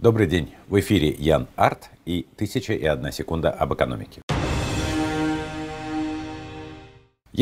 Добрый день. В эфире Ян Арт и «Тысяча и одна секунда об экономике».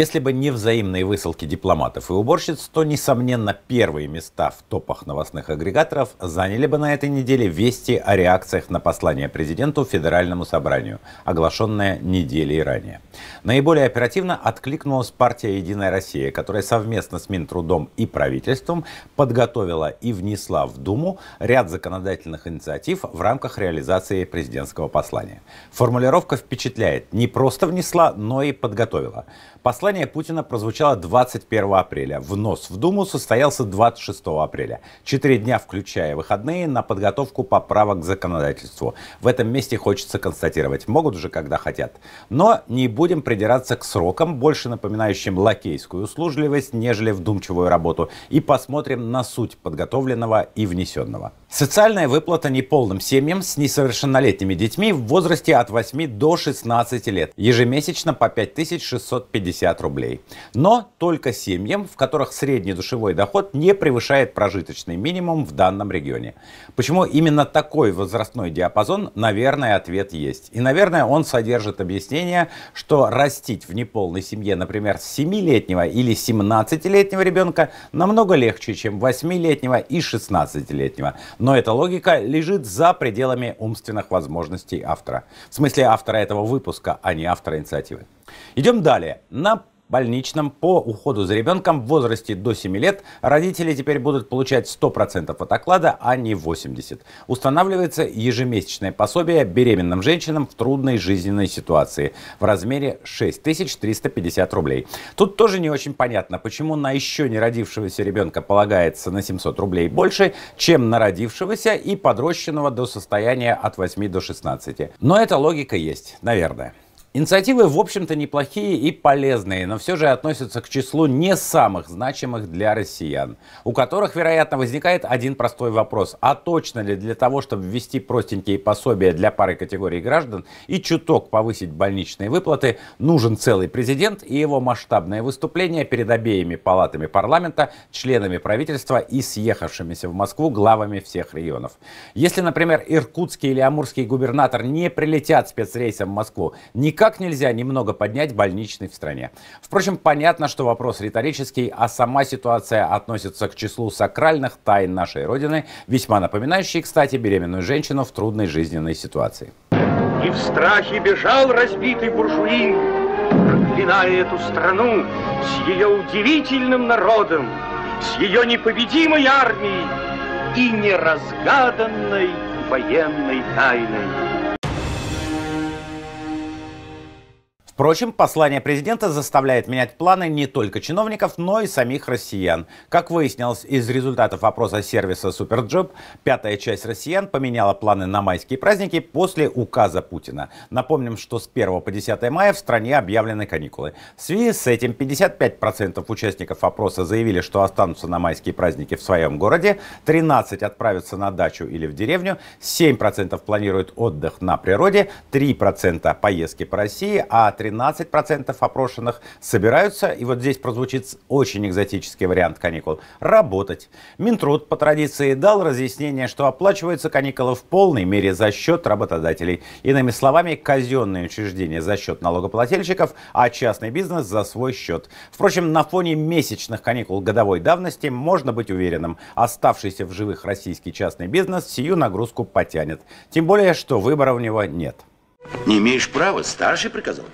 Если бы не взаимные высылки дипломатов и уборщиц, то, несомненно, первые места в топах новостных агрегаторов заняли бы на этой неделе вести о реакциях на послание президенту Федеральному собранию, оглашенное неделей ранее. Наиболее оперативно откликнулась партия «Единая Россия», которая совместно с Минтрудом и правительством подготовила и внесла в Думу ряд законодательных инициатив в рамках реализации президентского послания. Формулировка впечатляет. Не просто внесла, но и подготовила. Послание послание Путина прозвучало 21 апреля. Внос в Думу состоялся 26 апреля. Четыре дня, включая выходные, на подготовку поправок к законодательству. В этом месте хочется констатировать, могут уже когда хотят. Но не будем придираться к срокам, больше напоминающим лакейскую услужливость, нежели вдумчивую работу. И посмотрим на суть подготовленного и внесенного. Социальная выплата неполным семьям с несовершеннолетними детьми в возрасте от 8 до 16 лет ежемесячно по 5650 рублей. Но только семьям, в которых средний душевой доход не превышает прожиточный минимум в данном регионе. Почему именно такой возрастной диапазон, наверное, ответ есть. И, наверное, он содержит объяснение, что растить в неполной семье, например, 7-летнего или 17-летнего ребенка намного легче, чем 8-летнего и 16-летнего. Но эта логика лежит за пределами умственных возможностей автора. В смысле автора этого выпуска, а не автора инициативы. Идем далее. На больничном по уходу за ребенком в возрасте до 7 лет родители теперь будут получать 100% от оклада, а не 80%. Устанавливается ежемесячное пособие беременным женщинам в трудной жизненной ситуации в размере 6350 рублей. Тут тоже не очень понятно, почему на еще не родившегося ребенка полагается на 700 рублей больше, чем на родившегося и подрощенного до состояния от 8 до 16. Но эта логика есть, наверное. Инициативы, в общем-то, неплохие и полезные, но все же относятся к числу не самых значимых для россиян, у которых, вероятно, возникает один простой вопрос. А точно ли для того, чтобы ввести простенькие пособия для пары категорий граждан и чуток повысить больничные выплаты, нужен целый президент и его масштабное выступление перед обеими палатами парламента, членами правительства и съехавшимися в Москву главами всех регионов? Если, например, иркутский или амурский губернатор не прилетят спецрейсом в Москву, не никак нельзя немного поднять больничный в стране. Впрочем, понятно, что вопрос риторический, а сама ситуация относится к числу сакральных тайн нашей Родины, весьма напоминающей, кстати, беременную женщину в трудной жизненной ситуации. И в страхе бежал разбитый буржуин, проклиная эту страну с ее удивительным народом, с ее непобедимой армией и неразгаданной военной тайной. Впрочем, послание президента заставляет менять планы не только чиновников, но и самих россиян. Как выяснилось из результатов опроса сервиса Superjob, пятая часть россиян поменяла планы на майские праздники после указа Путина. Напомним, что с 1 по 10 мая в стране объявлены каникулы. В связи с этим 55% участников опроса заявили, что останутся на майские праздники в своем городе, 13% отправятся на дачу или в деревню, 7% планируют отдых на природе, 3% поездки по России, а 3. 13% опрошенных собираются, и вот здесь прозвучит очень экзотический вариант каникул, работать. Минтруд по традиции дал разъяснение, что оплачиваются каникулы в полной мере за счет работодателей. Иными словами, казенные учреждения за счет налогоплательщиков, а частный бизнес за свой счет. Впрочем, на фоне месячных каникул годовой давности можно быть уверенным, оставшийся в живых российский частный бизнес сию нагрузку потянет. Тем более, что выбора у него нет. Не имеешь права, старший приказал.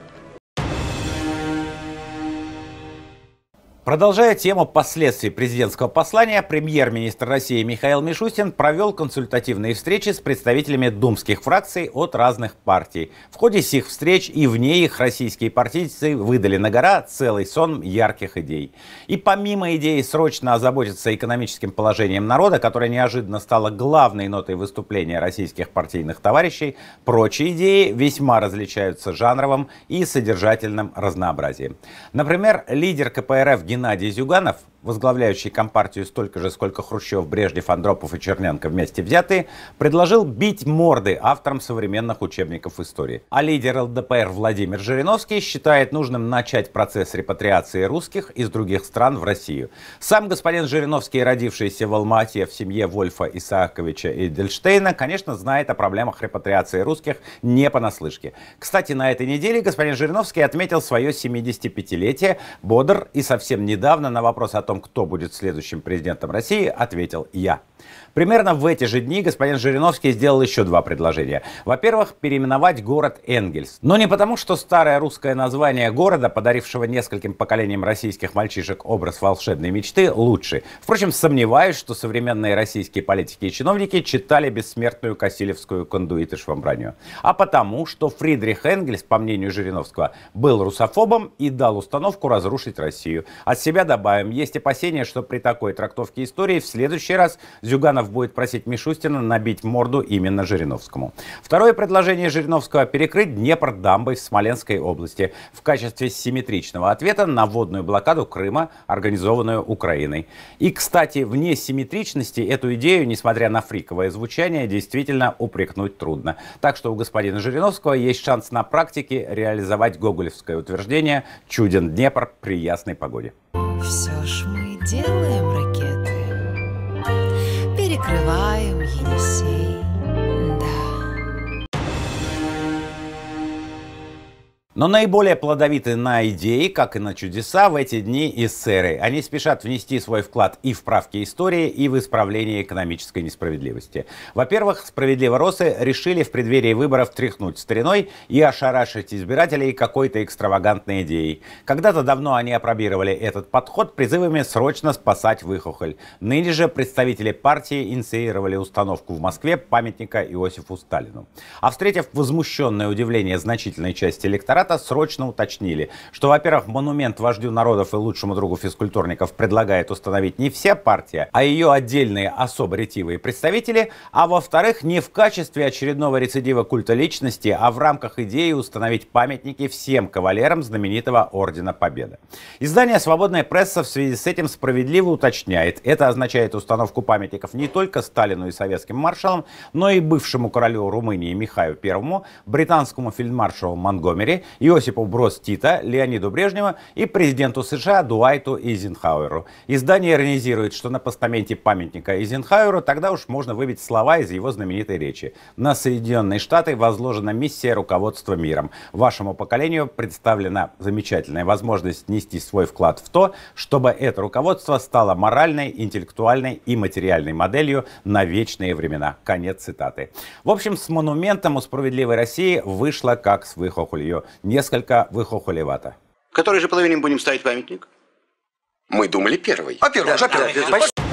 Продолжая тему последствий президентского послания, премьер-министр России Михаил Мишустин провел консультативные встречи с представителями думских фракций от разных партий. В ходе сих встреч и вне их российские партийцы выдали на гора целый сон ярких идей. И помимо идеи срочно озаботиться экономическим положением народа, которое неожиданно стало главной нотой выступления российских партийных товарищей, прочие идеи весьма различаются жанровым и содержательным разнообразием. Например, лидер КПРФ Геннадий Зюганов, возглавляющий Компартию столько же, сколько Хрущев, Брежнев, Андропов и Черненко вместе взятые, предложил бить морды авторам современных учебников истории. А лидер ЛДПР Владимир Жириновский считает нужным начать процесс репатриации русских из других стран в Россию. Сам господин Жириновский, родившийся в Алмате в семье Вольфа Исааковича Дельштейна, конечно, знает о проблемах репатриации русских не понаслышке. Кстати, на этой неделе господин Жириновский отметил свое 75-летие, бодр и совсем недавно на вопрос о том, кто будет следующим президентом России, ответил я. Примерно в эти же дни господин Жириновский сделал еще два предложения. Во-первых, переименовать город Энгельс. Но не потому, что старое русское название города, подарившего нескольким поколениям российских мальчишек образ волшебной мечты, лучше. Впрочем, сомневаюсь, что современные российские политики и чиновники читали бессмертную Касилевскую кондуиты швамбранию. А потому, что Фридрих Энгельс, по мнению Жириновского, был русофобом и дал установку разрушить Россию. А от себя добавим, есть опасения, что при такой трактовке истории в следующий раз Зюганов будет просить Мишустина набить морду именно Жириновскому. Второе предложение Жириновского – перекрыть Днепр дамбой в Смоленской области в качестве симметричного ответа на водную блокаду Крыма, организованную Украиной. И, кстати, вне симметричности эту идею, несмотря на фриковое звучание, действительно упрекнуть трудно. Так что у господина Жириновского есть шанс на практике реализовать гоголевское утверждение «Чуден Днепр при ясной погоде» все ж мы делаем ракеты, перекрываем Енисей. Но наиболее плодовиты на идеи, как и на чудеса, в эти дни эсеры. Они спешат внести свой вклад и в правки истории, и в исправление экономической несправедливости. Во-первых, справедливоросы решили в преддверии выборов тряхнуть стариной и ошарашить избирателей какой-то экстравагантной идеей. Когда-то давно они опробировали этот подход призывами срочно спасать выхухоль. Ныне же представители партии инициировали установку в Москве памятника Иосифу Сталину. А встретив возмущенное удивление значительной части электората, Сократа срочно уточнили, что, во-первых, монумент вождю народов и лучшему другу физкультурников предлагает установить не вся партия, а ее отдельные особо ретивые представители, а во-вторых, не в качестве очередного рецидива культа личности, а в рамках идеи установить памятники всем кавалерам знаменитого Ордена Победы. Издание «Свободная пресса» в связи с этим справедливо уточняет, это означает установку памятников не только Сталину и советским маршалам, но и бывшему королю Румынии Михаю I, британскому фельдмаршалу Монгомери Иосипу Брос Тита, Леониду Брежневу и президенту США Дуайту Эйзенхауэру. Издание иронизирует, что на постаменте памятника Эйзенхауэру тогда уж можно выбить слова из его знаменитой речи. На Соединенные Штаты возложена миссия руководства миром. Вашему поколению представлена замечательная возможность нести свой вклад в то, чтобы это руководство стало моральной, интеллектуальной и материальной моделью на вечные времена. Конец цитаты. В общем, с монументом у справедливой России вышло как с выхохолью несколько выхохолевато. В которой же половине будем ставить памятник? Мы думали первый. А первый да, же, а первый. Да,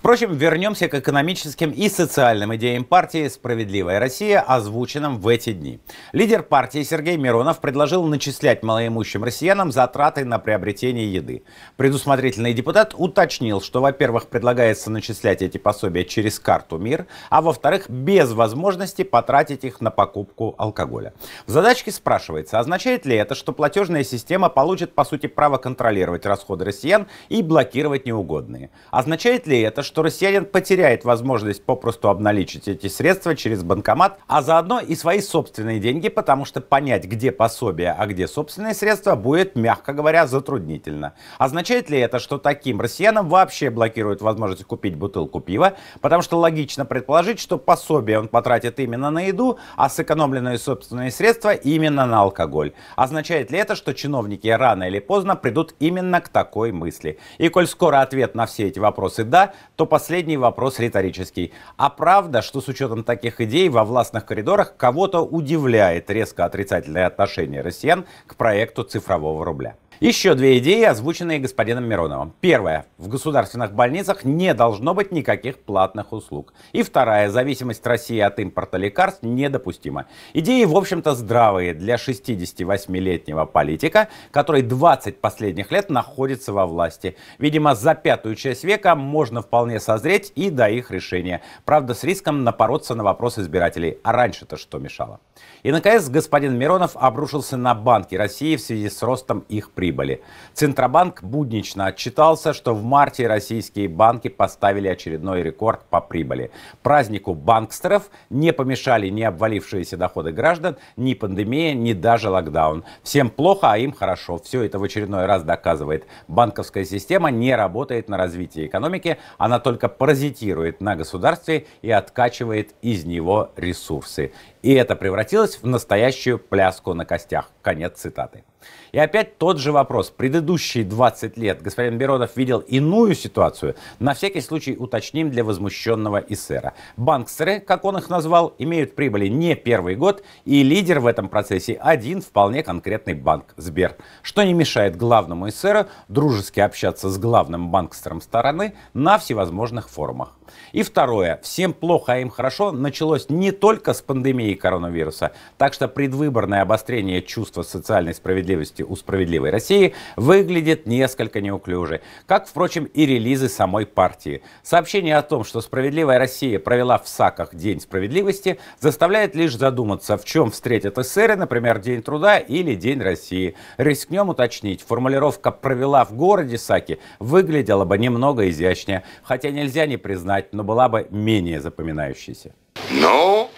Впрочем, вернемся к экономическим и социальным идеям партии «Справедливая Россия», озвученным в эти дни. Лидер партии Сергей Миронов предложил начислять малоимущим россиянам затраты на приобретение еды. Предусмотрительный депутат уточнил, что, во-первых, предлагается начислять эти пособия через карту МИР, а во-вторых, без возможности потратить их на покупку алкоголя. В задачке спрашивается, означает ли это, что платежная система получит, по сути, право контролировать расходы россиян и блокировать неугодные? Означает ли это, что россиянин потеряет возможность попросту обналичить эти средства через банкомат, а заодно и свои собственные деньги, потому что понять, где пособие, а где собственные средства, будет, мягко говоря, затруднительно. Означает ли это, что таким россиянам вообще блокируют возможность купить бутылку пива, потому что логично предположить, что пособие он потратит именно на еду, а сэкономленные собственные средства именно на алкоголь. Означает ли это, что чиновники рано или поздно придут именно к такой мысли? И коль скоро ответ на все эти вопросы «да», то последний вопрос риторический. А правда, что с учетом таких идей во властных коридорах кого-то удивляет резко отрицательное отношение россиян к проекту цифрового рубля? Еще две идеи, озвученные господином Мироновым. Первая. В государственных больницах не должно быть никаких платных услуг. И вторая. Зависимость России от импорта лекарств недопустима. Идеи, в общем-то, здравые для 68-летнего политика, который 20 последних лет находится во власти. Видимо, за пятую часть века можно вполне созреть и до их решения. Правда, с риском напороться на вопрос избирателей. А раньше-то что мешало? И, наконец, господин Миронов обрушился на банки России в связи с ростом их прибыли прибыли. Центробанк буднично отчитался, что в марте российские банки поставили очередной рекорд по прибыли. Празднику банкстеров не помешали ни обвалившиеся доходы граждан, ни пандемия, ни даже локдаун. Всем плохо, а им хорошо. Все это в очередной раз доказывает. Банковская система не работает на развитие экономики, она только паразитирует на государстве и откачивает из него ресурсы. И это превратилось в настоящую пляску на костях. Конец цитаты. И опять тот же вопрос. Предыдущие 20 лет господин Беродов видел иную ситуацию. На всякий случай уточним для возмущенного эсера. Банксеры, как он их назвал, имеют прибыли не первый год, и лидер в этом процессе один вполне конкретный банк – Сбер. Что не мешает главному эсеру дружески общаться с главным банкстером стороны на всевозможных форумах. И второе. Всем плохо, а им хорошо началось не только с пандемии коронавируса, так что предвыборное обострение чувства социальной справедливости справедливости у справедливой России выглядит несколько неуклюже, как, впрочем, и релизы самой партии. Сообщение о том, что справедливая Россия провела в САКах День справедливости, заставляет лишь задуматься, в чем встретят эсеры, например, День труда или День России. Рискнем уточнить, формулировка «провела в городе САКи» выглядела бы немного изящнее, хотя нельзя не признать, но была бы менее запоминающейся. Ну,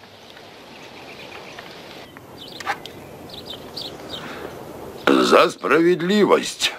за справедливость.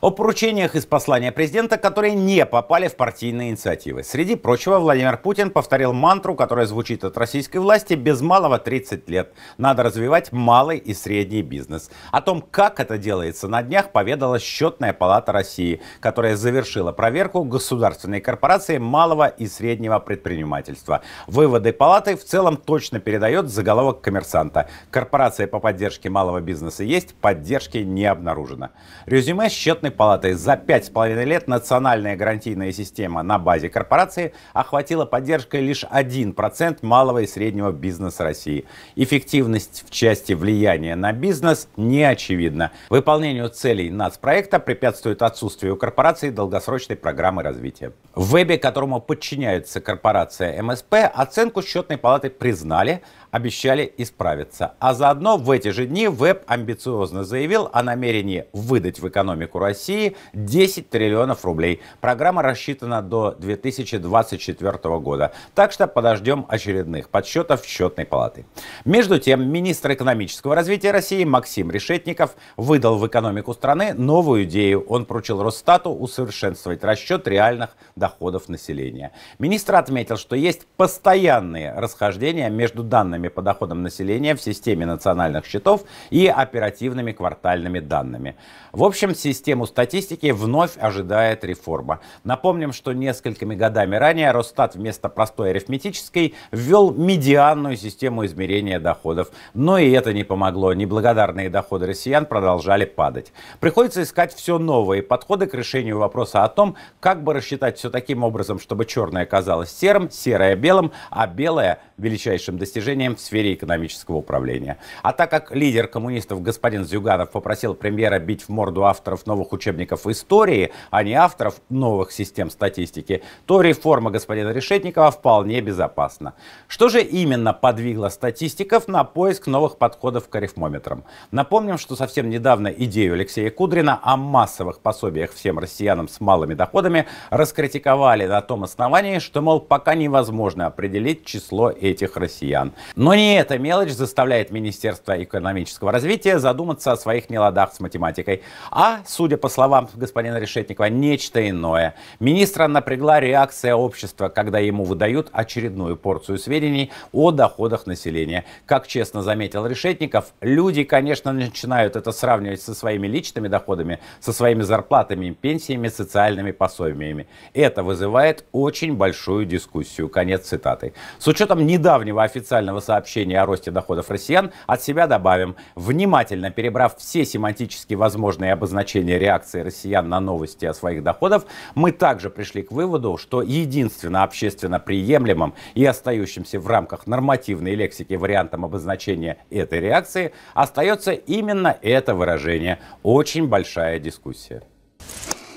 о поручениях из послания президента, которые не попали в партийные инициативы. Среди прочего, Владимир Путин повторил мантру, которая звучит от российской власти без малого 30 лет. Надо развивать малый и средний бизнес. О том, как это делается, на днях поведала Счетная палата России, которая завершила проверку государственной корпорации малого и среднего предпринимательства. Выводы палаты в целом точно передает заголовок коммерсанта. Корпорация по поддержке малого бизнеса есть, поддержки не обнаружено. Резюме счетной счетной палаты за половиной лет национальная гарантийная система на базе корпорации охватила поддержкой лишь 1% малого и среднего бизнеса России. Эффективность в части влияния на бизнес не очевидна. Выполнению целей нацпроекта препятствует отсутствие у корпорации долгосрочной программы развития. В вебе, которому подчиняется корпорация МСП, оценку счетной палаты признали, обещали исправиться. А заодно в эти же дни веб амбициозно заявил о намерении выдать в экономику России России 10 триллионов рублей. Программа рассчитана до 2024 года, так что подождем очередных подсчетов счетной палаты. Между тем, министр экономического развития России Максим Решетников выдал в экономику страны новую идею. Он поручил Росстату усовершенствовать расчет реальных доходов населения. Министр отметил, что есть постоянные расхождения между данными по доходам населения в системе национальных счетов и оперативными квартальными данными. В общем, систему Поэтому статистики вновь ожидает реформа. Напомним, что несколькими годами ранее Росстат вместо простой арифметической ввел медианную систему измерения доходов. Но и это не помогло. Неблагодарные доходы россиян продолжали падать. Приходится искать все новые подходы к решению вопроса о том, как бы рассчитать все таким образом, чтобы черное казалось серым, серое белым, а белое величайшим достижением в сфере экономического управления. А так как лидер коммунистов господин Зюганов попросил премьера бить в морду авторов новых учебников истории, а не авторов новых систем статистики, то реформа господина Решетникова вполне безопасна. Что же именно подвигло статистиков на поиск новых подходов к арифмометрам? Напомним, что совсем недавно идею Алексея Кудрина о массовых пособиях всем россиянам с малыми доходами раскритиковали на том основании, что, мол, пока невозможно определить число этих россиян. Но не эта мелочь заставляет Министерство экономического развития задуматься о своих неладах с математикой. А, судя по словам господина Решетникова, нечто иное. Министра напрягла реакция общества, когда ему выдают очередную порцию сведений о доходах населения. Как честно заметил Решетников, люди, конечно, начинают это сравнивать со своими личными доходами, со своими зарплатами, пенсиями, социальными пособиями. Это вызывает очень большую дискуссию. Конец цитаты. С учетом не недавнего официального сообщения о росте доходов россиян от себя добавим, внимательно перебрав все семантически возможные обозначения реакции россиян на новости о своих доходах, мы также пришли к выводу, что единственно общественно приемлемым и остающимся в рамках нормативной лексики вариантом обозначения этой реакции остается именно это выражение. Очень большая дискуссия.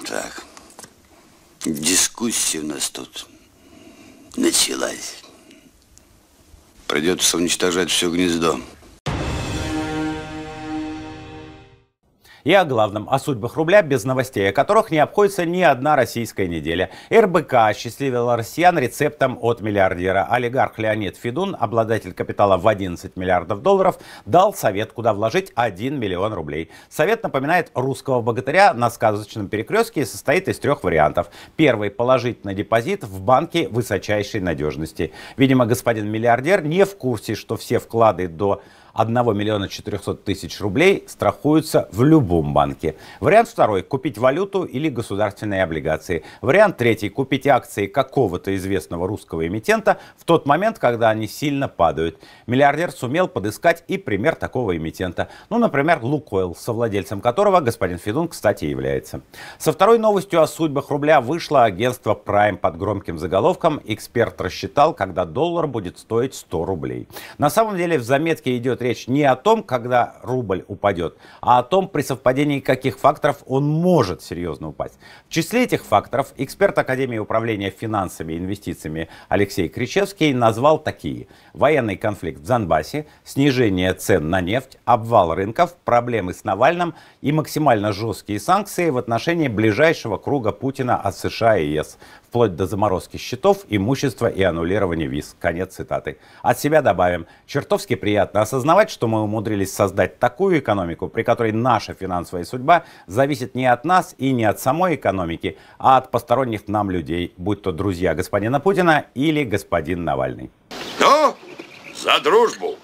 Так, дискуссия у нас тут началась. Придется уничтожать все гнездо. И о главном, о судьбах рубля, без новостей, о которых не обходится ни одна российская неделя. РБК осчастливила россиян рецептом от миллиардера. Олигарх Леонид Федун, обладатель капитала в 11 миллиардов долларов, дал совет, куда вложить 1 миллион рублей. Совет напоминает русского богатыря на сказочном перекрестке и состоит из трех вариантов. Первый – положить на депозит в банке высочайшей надежности. Видимо, господин миллиардер не в курсе, что все вклады до 1 миллиона 400 тысяч рублей страхуются в любом банке. Вариант второй – купить валюту или государственные облигации. Вариант третий – купить акции какого-то известного русского эмитента в тот момент, когда они сильно падают. Миллиардер сумел подыскать и пример такого эмитента. Ну, например, Лукойл, совладельцем которого господин Федун, кстати, является. Со второй новостью о судьбах рубля вышло агентство Prime под громким заголовком «Эксперт рассчитал, когда доллар будет стоить 100 рублей». На самом деле в заметке идет идет речь не о том, когда рубль упадет, а о том, при совпадении каких факторов он может серьезно упасть. В числе этих факторов эксперт Академии управления финансами и инвестициями Алексей Кричевский назвал такие. Военный конфликт в Донбассе, снижение цен на нефть, обвал рынков, проблемы с Навальным и максимально жесткие санкции в отношении ближайшего круга Путина от США и ЕС вплоть до заморозки счетов, имущества и аннулирования виз. Конец цитаты. От себя добавим. Чертовски приятно осознавать, что мы умудрились создать такую экономику, при которой наша финансовая судьба зависит не от нас и не от самой экономики, а от посторонних нам людей, будь то друзья господина Путина или господин Навальный. Ну, за дружбу!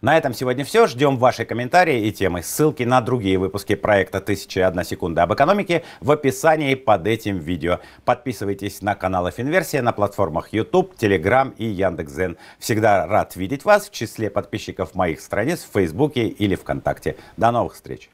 На этом сегодня все. Ждем ваши комментарии и темы. Ссылки на другие выпуски проекта "Тысяча и одна секунда об экономике» в описании под этим видео. Подписывайтесь на канал Финверсия на платформах YouTube, Telegram и Яндекс.Зен. Всегда рад видеть вас в числе подписчиков моих страниц в Фейсбуке или ВКонтакте. До новых встреч!